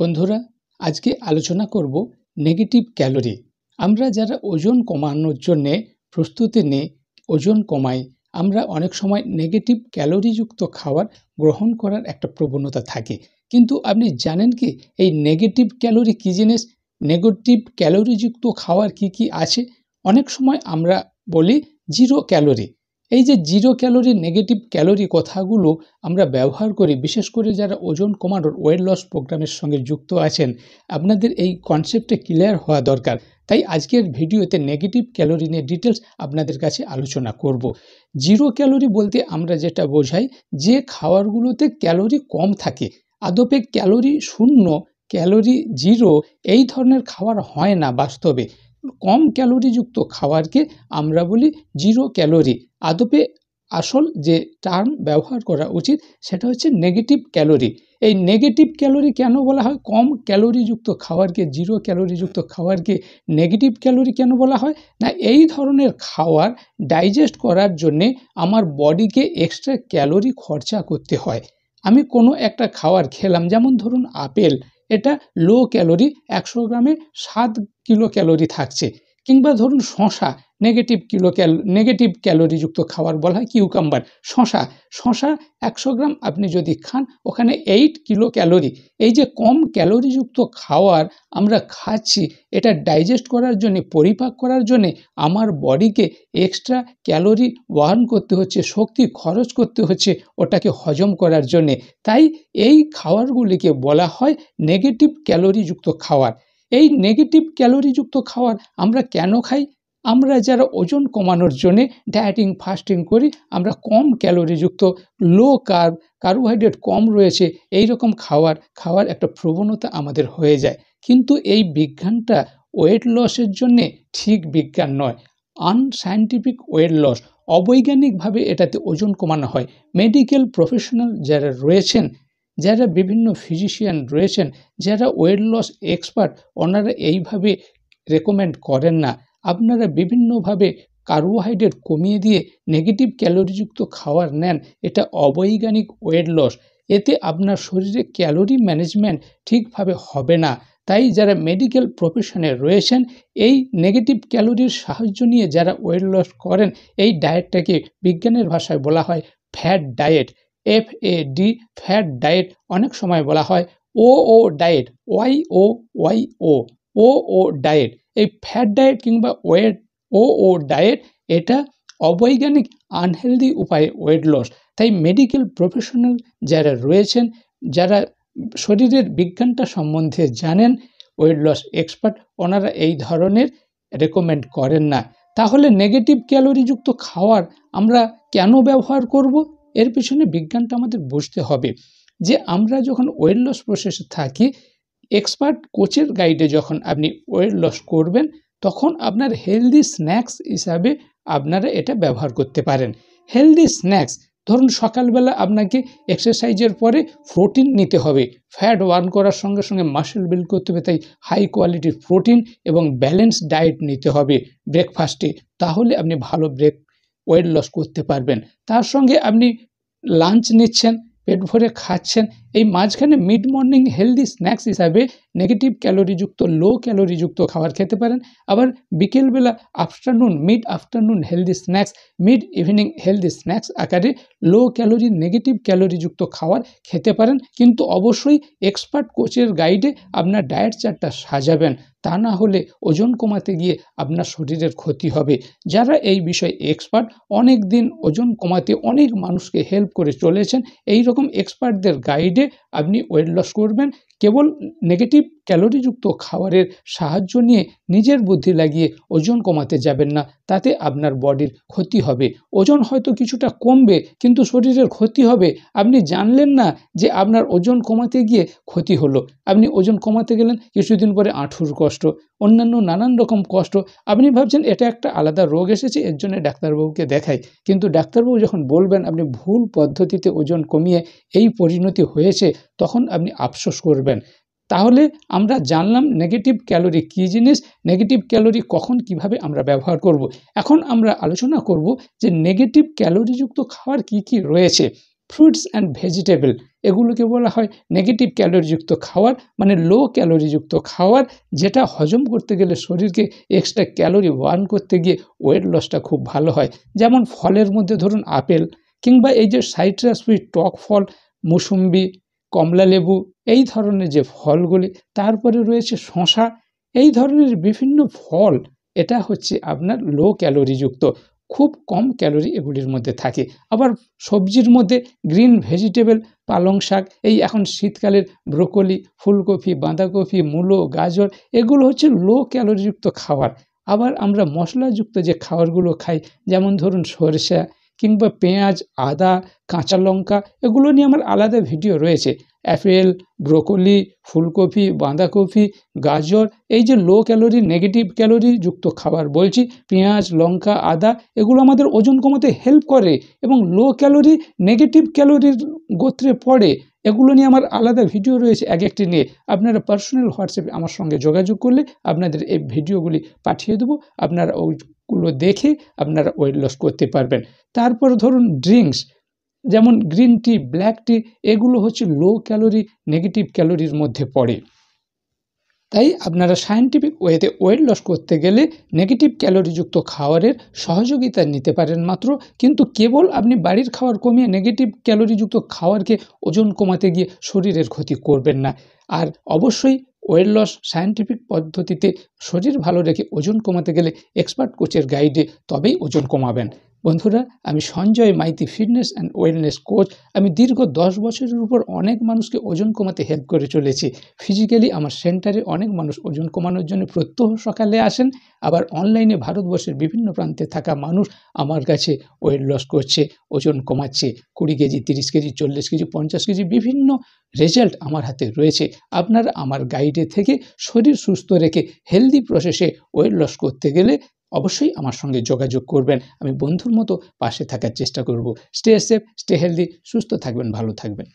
বন্ধুরা আজকে আলোচনা করব নেগেটিভ ক্যালোরি আমরা যারা ওজন কমানোর জন্যে প্রস্তুতি নিই ওজন কমাই আমরা অনেক সময় নেগেটিভ ক্যালোরিযুক্ত খাবার গ্রহণ করার একটা প্রবণতা থাকে কিন্তু আপনি জানেন কি এই নেগেটিভ ক্যালোরি কী জিনিস নেগেটিভ ক্যালোরিযুক্ত খাবার কি কি আছে অনেক সময় আমরা বলি জিরো ক্যালোরি এই যে জিরো ক্যালোরি নেগেটিভ ক্যালোরি কথাগুলো আমরা ব্যবহার করি বিশেষ করে যারা ওজন কমানোর ওয়েট লস প্রোগ্রামের সঙ্গে যুক্ত আছেন আপনাদের এই কনসেপ্টে ক্লিয়ার হওয়া দরকার তাই আজকের ভিডিওতে নেগেটিভ ক্যালোরি নিয়ে ডিটেলস আপনাদের কাছে আলোচনা করব। জিরো ক্যালোরি বলতে আমরা যেটা বোঝাই যে খাবারগুলোতে ক্যালোরি কম থাকে আদপে ক্যালোরি শূন্য ক্যালোরি জিরো এই ধরনের খাবার হয় না বাস্তবে কম ক্যালোরিযুক্ত খাবারকে আমরা বলি জিরো ক্যালোরি আদপে আসল যে টার্ম ব্যবহার করা উচিত সেটা হচ্ছে নেগেটিভ ক্যালোরি এই নেগেটিভ ক্যালোরি কেন বলা হয় কম ক্যালোরিযুক্ত খাবারকে জিরো ক্যালোরিযুক্ত খাবারকে নেগেটিভ ক্যালোরি কেন বলা হয় না এই ধরনের খাওয়ার ডাইজেস্ট করার জন্যে আমার বডিকে এক্সট্রা ক্যালোরি খরচা করতে হয় আমি কোনো একটা খাবার খেলাম যেমন ধরুন আপেল এটা লো ক্যালোরি একশো গ্রামে সাত কিলো ক্যালোরি থাকছে কিংবা ধরুন শশা নেগেটিভ কিলো ক্যাল নেগেটিভ ক্যালোরিযুক্ত খাবার বলা হয় কিউকাম্বার শশা শশা একশো গ্রাম আপনি যদি খান ওখানে এইট কিলো ক্যালোরি এই যে কম ক্যালোরিযুক্ত খাওয়ার আমরা খাচ্ছি এটা ডাইজেস্ট করার জন্যে পরিপাক করার জন্যে আমার বডিকে এক্সট্রা ক্যালোরি ওয়ার্ন করতে হচ্ছে শক্তি খরচ করতে হচ্ছে ওটাকে হজম করার জন্যে তাই এই খাবারগুলিকে বলা হয় নেগেটিভ ক্যালোরিযুক্ত খাওয়ার এই নেগেটিভ ক্যালোরিযুক্ত খাওয়ার আমরা কেন খাই আমরা যারা ওজন কমানোর জন্যে ডায়েটিং ফাস্টিং করি আমরা কম ক্যালোরিযুক্ত লো কার্ব কার্বোহাইড্রেট কম রয়েছে এই রকম খাওয়ার খাওয়ার একটা প্রবণতা আমাদের হয়ে যায় কিন্তু এই বিজ্ঞানটা ওয়েট লসের জন্যে ঠিক বিজ্ঞান নয় আনসাইন্টিফিক ওয়েট লস অবৈজ্ঞানিকভাবে এটাতে ওজন কমানো হয় মেডিকেল প্রফেশনাল যারা রয়েছেন যারা বিভিন্ন ফিজিশিয়ান রয়েছেন যারা ওয়েট লস এক্সপার্ট ওনারা এইভাবে রেকমেন্ড করেন না আপনারা বিভিন্নভাবে কার্বোহাইড্রেট কমিয়ে দিয়ে নেগেটিভ ক্যালোরিযুক্ত খাবার নেন এটা অবৈজ্ঞানিক ওয়েট লস এতে আপনার শরীরে ক্যালোরি ম্যানেজমেন্ট ঠিকভাবে হবে না তাই যারা মেডিকেল প্রফেশনে রয়েছেন এই নেগেটিভ ক্যালোরির সাহায্য নিয়ে যারা ওয়েট লস করেন এই ডায়েটটাকে বিজ্ঞানের ভাষায় বলা হয় fat diet F A D fat diet অনেক সময় বলা হয় ও ও diet Y O Y O ও ও ডায়েট এই ফ্যাট ডায়েট কিংবা ওয়েট ও ও ডায়েট এটা অবৈজ্ঞানিক আনহেলদি উপায়ে ওয়েট লস তাই মেডিকেল প্রফেশনাল যারা রয়েছেন যারা শরীরের বিজ্ঞানটা সম্বন্ধে জানেন ওয়েট লস এক্সপার্ট ওনারা এই ধরনের রেকমেন্ড করেন না তাহলে নেগেটিভ ক্যালোরিযুক্ত খাওয়ার আমরা কেন ব্যবহার করব এর পিছনে বিজ্ঞানটা আমাদের বুঝতে হবে যে আমরা যখন ওয়েট লস প্রসেসে থাকি এক্সপার্ট কোচের গাইডে যখন আপনি ওয়েট লস করবেন তখন আপনার হেলদি স্ন্যাক্স হিসাবে আপনারা এটা ব্যবহার করতে পারেন হেলদি স্ন্যাক্স ধরুন সকালবেলা আপনাকে এক্সারসাইজের পরে প্রোটিন নিতে হবে ফ্যাট ওয়ার্ন করার সঙ্গে সঙ্গে মাসেল বিল্ড করতে হবে তাই হাই কোয়ালিটির প্রোটিন এবং ব্যালেন্স ডায়েট নিতে হবে ব্রেকফাস্টে তাহলে আপনি ভালো ব্রেক ওয়েট লস করতে পারবেন তার সঙ্গে আপনি লাঞ্চ নিচ্ছেন পেট ভরে খাচ্ছেন এই মাঝখানে মিড মর্নিং হেলদি স্ন্যাক্স হিসাবে নেগেটিভ ক্যালোরিযুক্ত লো ক্যালোরিযুক্ত খাবার খেতে পারেন আবার বিকেলবেলা afternoon mid afternoon healthy snacks mid evening healthy snacks আকারে লো ক্যালোরি নেগেটিভ ক্যালোরিযুক্ত খাবার খেতে পারেন কিন্তু অবশ্যই এক্সপার্ট কোচের গাইডে আপনার ডায়েট চার্টটা সাজাবেন তা না হলে ওজন কমাতে গিয়ে আপনার শরীরের ক্ষতি হবে যারা এই বিষয়ে এক্সপার্ট অনেক দিন ওজন কমাতে অনেক মানুষকে হেল্প করে চলেছেন এই রকম এক্সপার্টদের গাইড डे अपनी वेट लस कर কেবল নেগেটিভ ক্যালোরিযুক্ত খাবারের সাহায্য নিয়ে নিজের বুদ্ধি লাগিয়ে ওজন কমাতে যাবেন না তাতে আপনার বডির ক্ষতি হবে ওজন হয়তো কিছুটা কমবে কিন্তু শরীরের ক্ষতি হবে আপনি জানলেন না যে আপনার ওজন কমাতে গিয়ে ক্ষতি হলো আপনি ওজন কমাতে গেলেন কিছুদিন পরে আঁঠুর কষ্ট অন্যান্য নানান রকম কষ্ট আপনি ভাবছেন এটা একটা আলাদা রোগ এসেছে এর জন্য ডাক্তারবাবুকে দেখাই কিন্তু ডাক্তারবাবু যখন বলবেন আপনি ভুল পদ্ধতিতে ওজন কমিয়ে এই পরিণতি হয়েছে তখন আপনি আফসোস করবেন করবেন তাহলে আমরা জানলাম নেগেটিভ ক্যালোরি কী জিনিস নেগেটিভ ক্যালোরি কখন কিভাবে আমরা ব্যবহার করব। এখন আমরা আলোচনা করব যে নেগেটিভ ক্যালোরিযুক্ত খাবার কি কি রয়েছে ফ্রুটস অ্যান্ড ভেজিটেবল এগুলোকে বলা হয় নেগেটিভ ক্যালোরিযুক্ত খাবার মানে লো ক্যালোরিযুক্ত খাবার যেটা হজম করতে গেলে শরীরকে এক্সট্রা ক্যালোরি ওয়ার্ন করতে গিয়ে ওয়েট লসটা খুব ভালো হয় যেমন ফলের মধ্যে ধরুন আপেল কিংবা এই যে সাইট্রাস ফ্রুইট টক ফল মুসুম্বি কমলা লেবু এই ধরনের যে ফলগুলি তারপরে রয়েছে শশা এই ধরনের বিভিন্ন ফল এটা হচ্ছে আপনার লো ক্যালোরিযুক্ত খুব কম ক্যালোরি এগুলির মধ্যে থাকে আবার সবজির মধ্যে গ্রিন ভেজিটেবল পালং শাক এই এখন শীতকালের ব্রোকলি ফুলকপি বাঁধাকপি মূলো গাজর এগুলো হচ্ছে লো ক্যালোরিযুক্ত খাবার আবার আমরা মশলাযুক্ত যে খাবারগুলো খাই যেমন ধরুন সরষা কিংবা পেঁয়াজ আদা কাঁচা লঙ্কা এগুলো নিয়ে আমার আলাদা ভিডিও রয়েছে অ্যাপেল ব্রোকলি ফুলকপি বাঁধাকপি গাজর এই যে লো ক্যালোরি নেগেটিভ ক্যালোরি যুক্ত খাবার বলছি পেঁয়াজ লঙ্কা আদা এগুলো আমাদের ওজন কমাতে হেল্প করে এবং লো ক্যালোরি নেগেটিভ ক্যালোরির গোত্রে পড়ে এগুলো নিয়ে আমার আলাদা ভিডিও রয়েছে এক একটি নিয়ে আপনারা পার্সোনাল হোয়াটসঅ্যাপে আমার সঙ্গে যোগাযোগ করলে আপনাদের এই ভিডিওগুলি পাঠিয়ে দেবো আপনারা ওই গুলো দেখে আপনারা ওয়েট লস করতে পারবেন তারপর ধরুন ড্রিঙ্কস যেমন গ্রিন টি ব্ল্যাক টি এগুলো হচ্ছে লো ক্যালোরি নেগেটিভ ক্যালোরির মধ্যে পড়ে তাই আপনারা সায়েন্টিফিক ওয়েতে ওয়েট লস করতে গেলে নেগেটিভ ক্যালোরিযুক্ত খাবারের সহযোগিতা নিতে পারেন মাত্র কিন্তু কেবল আপনি বাড়ির খাবার কমিয়ে নেগেটিভ ক্যালোরিযুক্ত খাবারকে ওজন কমাতে গিয়ে শরীরের ক্ষতি করবেন না আর অবশ্যই ওয়েট লস সায়েন্টিফিক পদ্ধতিতে শরীর ভালো রেখে ওজন কমাতে গেলে এক্সপার্ট কোচের গাইডে তবেই ওজন কমাবেন বন্ধুরা আমি Sanjay Maiti fitness and wellness coach আমি দীর্ঘ দশ বছরের উপর অনেক মানুষকে ওজন কমাতে হেল্প করে চলেছি ফিজিক্যালি আমার সেন্টারে অনেক মানুষ ওজন কমানোর জন্য প্রত্যহ সকালে আসেন আবার অনলাইনে ভারতবর্ষের বিভিন্ন প্রান্তে থাকা মানুষ আমার কাছে ওয়েট লস করছে ওজন কমাচ্ছে কুড়ি কেজি তিরিশ কেজি চল্লিশ কেজি পঞ্চাশ কেজি বিভিন্ন রেজাল্ট আমার হাতে রয়েছে আপনারা আমার গাইডে থেকে শরীর সুস্থ রেখে হেলদি প্রসেসে ওয়েট লস করতে গেলে অবশ্যই আমার সঙ্গে যোগাযোগ করবেন আমি বন্ধুর মতো পাশে থাকার চেষ্টা করব স্টে সেফ স্টে হেলদি সুস্থ থাকবেন ভালো থাকবেন